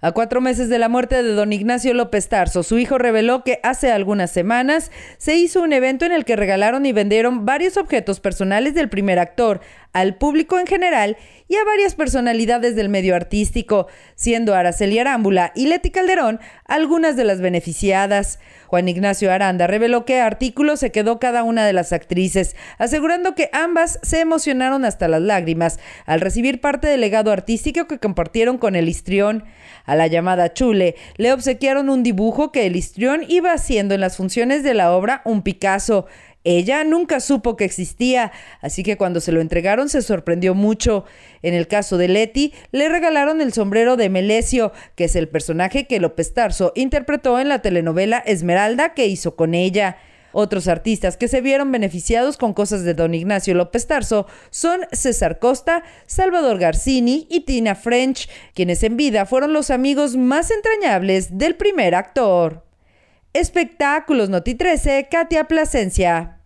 A cuatro meses de la muerte de don Ignacio López Tarso, su hijo reveló que hace algunas semanas se hizo un evento en el que regalaron y vendieron varios objetos personales del primer actor, al público en general y a varias personalidades del medio artístico, siendo Araceli Arámbula y Leti Calderón algunas de las beneficiadas. Juan Ignacio Aranda reveló que artículo se quedó cada una de las actrices, asegurando que ambas se emocionaron hasta las lágrimas al recibir parte del legado artístico que compartieron con el histrión. A la llamada Chule le obsequiaron un dibujo que el histrión iba haciendo en las funciones de la obra Un Picasso. Ella nunca supo que existía, así que cuando se lo entregaron se sorprendió mucho. En el caso de Leti, le regalaron el sombrero de Melesio, que es el personaje que López Tarso interpretó en la telenovela Esmeralda que hizo con ella. Otros artistas que se vieron beneficiados con cosas de don Ignacio López Tarso son César Costa, Salvador Garcini y Tina French, quienes en vida fueron los amigos más entrañables del primer actor. Espectáculos Noti 13, Katia Plasencia.